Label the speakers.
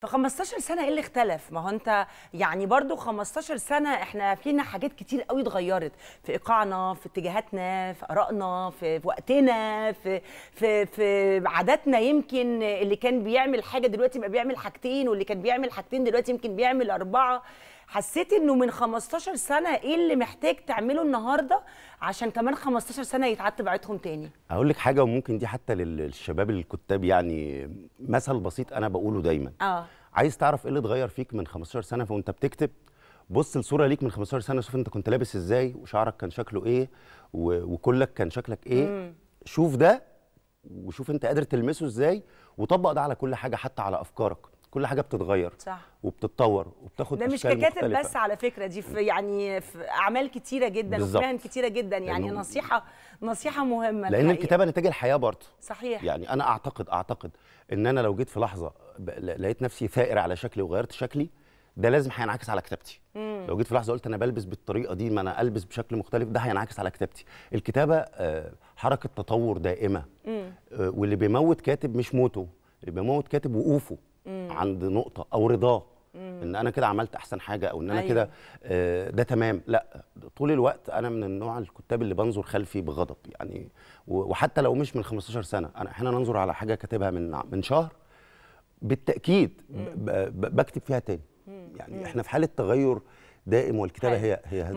Speaker 1: في 15 سنه ايه اللي اختلف ما هو انت يعني برضو 15 سنه احنا فينا حاجات كتير قوي اتغيرت في ايقاعنا في اتجاهاتنا في ارائنا في وقتنا في في في عاداتنا يمكن اللي كان بيعمل حاجه دلوقتي بقى بيعمل حاجتين واللي كان بيعمل حاجتين دلوقتي يمكن بيعمل اربعه حسيت انه من 15 سنه ايه اللي محتاج تعمله النهارده عشان كمان 15 سنه يتعتب بعيدهم تاني
Speaker 2: اقول لك حاجه وممكن دي حتى للشباب الكتاب يعني مثل بسيط انا بقوله دايما اه عايز تعرف ايه اللي اتغير فيك من 15 سنه وانت بتكتب بص الصوره ليك من 15 سنه شوف انت كنت لابس ازاي وشعرك كان شكله ايه وكلك كان شكلك ايه مم. شوف ده وشوف انت قادر تلمسه ازاي وطبق ده على كل حاجه حتى على افكارك كل حاجه بتتغير صح وبتتطور وبتاخد ده مش ككاتب بس
Speaker 1: على فكره دي في يعني في اعمال كتيره جدا وفنان كتيره جدا يعني نصيحه نصيحه مهمه لان الحقيقة. الكتابه
Speaker 2: نتاج الحياه برضه صحيح يعني انا اعتقد اعتقد ان انا لو جيت في لحظه لقيت نفسي ثائر على شكلي وغيرت شكلي ده لازم هينعكس على كتابتي مم. لو جيت في لحظه قلت انا بلبس بالطريقه دي ما انا البس بشكل مختلف ده هينعكس على كتابتي الكتابه آه، حركه تطور دائمه مم. آه، واللي بيموت كاتب مش موته اللي بيموت كاتب وقوفه عند نقطه او رضاه ان انا كده عملت احسن حاجه او ان انا أيوة. كده آه، ده تمام لا طول الوقت انا من النوع الكتاب اللي بنظر خلفي بغضب يعني وحتى لو مش من 15 سنه انا احيانا انظر على حاجه كاتبها من من شهر بالتاكيد بكتب فيها تاني يعني احنا في حاله تغير دائم والكتابه هي هي